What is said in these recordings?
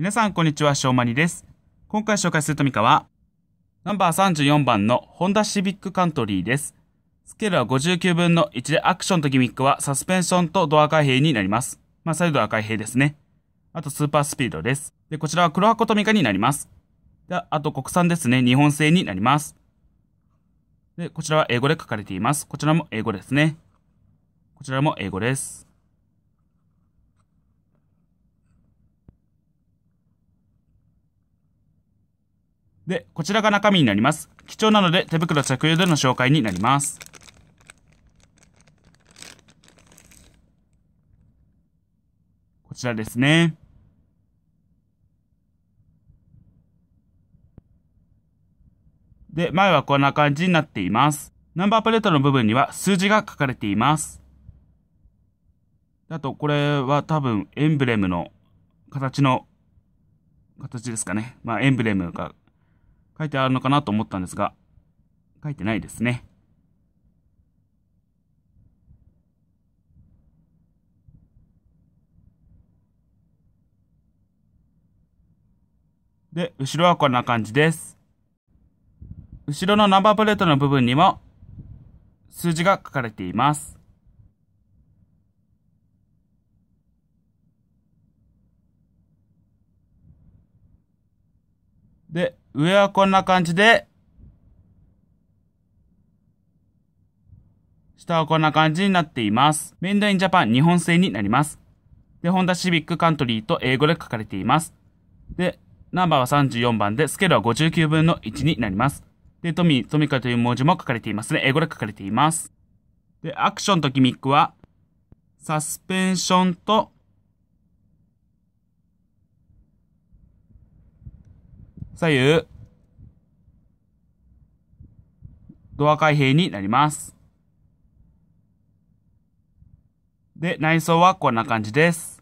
皆さん、こんにちは。しょうまにです。今回紹介するトミカは、ナンバー34番のホンダシビックカントリーです。スケールは59分の1でアクションとギミックはサスペンションとドア開閉になります。まあ、サイドは開閉ですね。あとスーパースピードです。で、こちらは黒箱トミカになります。で、あと国産ですね。日本製になります。で、こちらは英語で書かれています。こちらも英語ですね。こちらも英語です。で、こちらが中身になります。貴重なので手袋着用での紹介になります。こちらですね。で、前はこんな感じになっています。ナンバープレートの部分には数字が書かれています。あと、これは多分エンブレムの形の形ですかね。まあ、エンブレムが書いてあるのかなと思ったんですが、書いてないですね。で、後ろはこんな感じです。後ろのナンバープレートの部分にも数字が書かれています。で、上はこんな感じで、下はこんな感じになっています。メンダインジャパン日本製になります。で、ホンダシビックカントリーと英語で書かれています。で、ナンバーは34番で、スケールは59分の1になります。で、トミー、トミカという文字も書かれていますね。英語で書かれています。で、アクションとギミックは、サスペンションと左右、ドア開閉になります。で、内装はこんな感じです。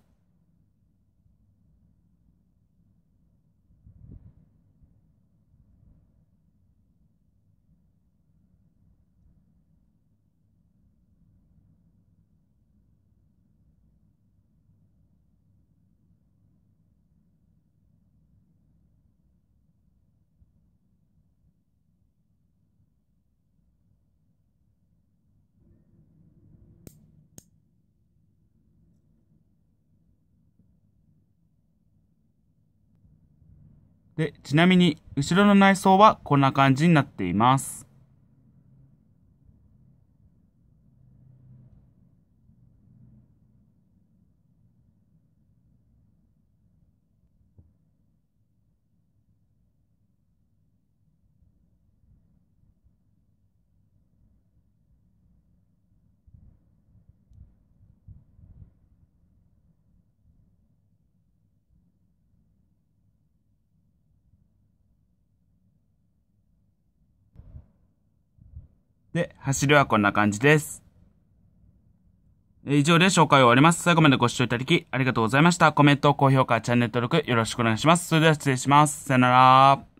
で、ちなみに後ろの内装はこんな感じになっています。で、走りはこんな感じです。以上で紹介を終わります。最後までご視聴いただきありがとうございました。コメント、高評価、チャンネル登録よろしくお願いします。それでは失礼します。さよなら。